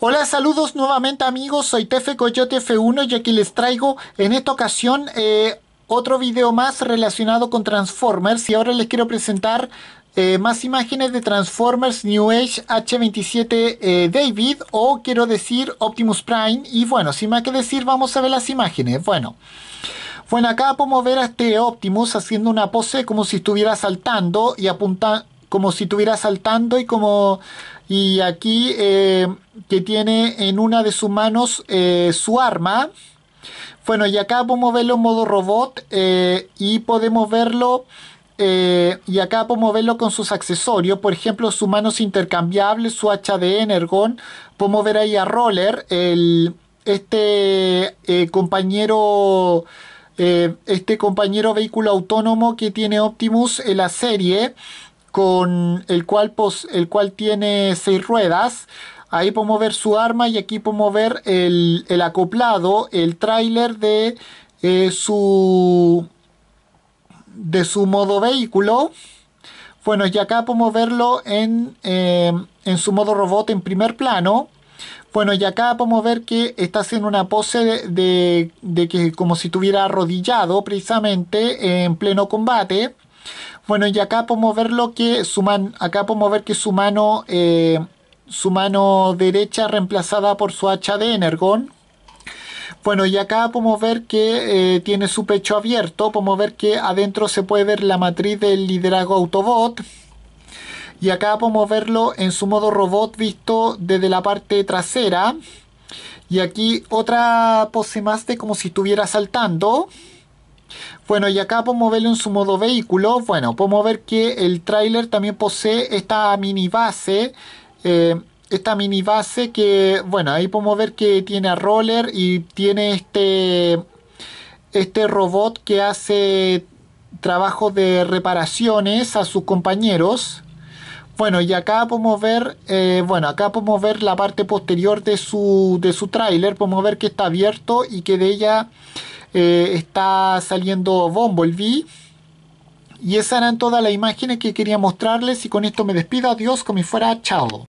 Hola, saludos nuevamente amigos, soy Tefe Coyote F1 y aquí les traigo en esta ocasión eh, otro video más relacionado con Transformers y ahora les quiero presentar eh, más imágenes de Transformers New Age H27 eh, David o quiero decir Optimus Prime y bueno, sin más que decir vamos a ver las imágenes, bueno... Bueno, acá podemos ver a este Optimus haciendo una pose como si estuviera saltando y apuntando como si estuviera saltando y como y aquí eh, que tiene en una de sus manos eh, su arma bueno y acá podemos verlo en modo robot eh, y podemos verlo y acá podemos verlo con sus accesorios por ejemplo sus manos intercambiables su hacha de energon podemos ver ahí a roller el este compañero este compañero vehículo autónomo que tiene Optimus en la serie con el cual, el cual tiene seis ruedas. Ahí podemos ver su arma y aquí podemos ver el, acoplado, el tráiler de eh, su de su modo vehículo. Bueno, y acá podemos verlo em, en, su modo robot en primer plano. Bueno, y acá podemos ver que está haciendo una pose de, que como si estuviera arrodillado precisamente en pleno combate. Bueno, y acá podemos lo que su acá podemos ver que su mano, eh, su mano derecha reemplazada por su hacha de Energon. Bueno, y acá podemos ver que eh, tiene su pecho abierto. Podemos ver que adentro se puede ver la matriz del liderazgo Autobot. Y acá podemos verlo en su modo robot visto desde la parte trasera. Y aquí otra pose más de como si estuviera saltando. Bueno, y acá podemos verlo en su modo vehículo. Bueno, podemos ver que el trailer también posee esta mini base. Eh, esta mini base que, bueno, ahí podemos ver que tiene a Roller y tiene este, este robot que hace trabajo de reparaciones a sus compañeros. Bueno, y acá podemos ver, eh, bueno, acá podemos ver la parte posterior de su, de su tráiler, podemos ver que está abierto y que de ella eh, está saliendo Bumblebee. Y esas eran todas las imágenes que quería mostrarles y con esto me despido. Adiós, como fuera, chao.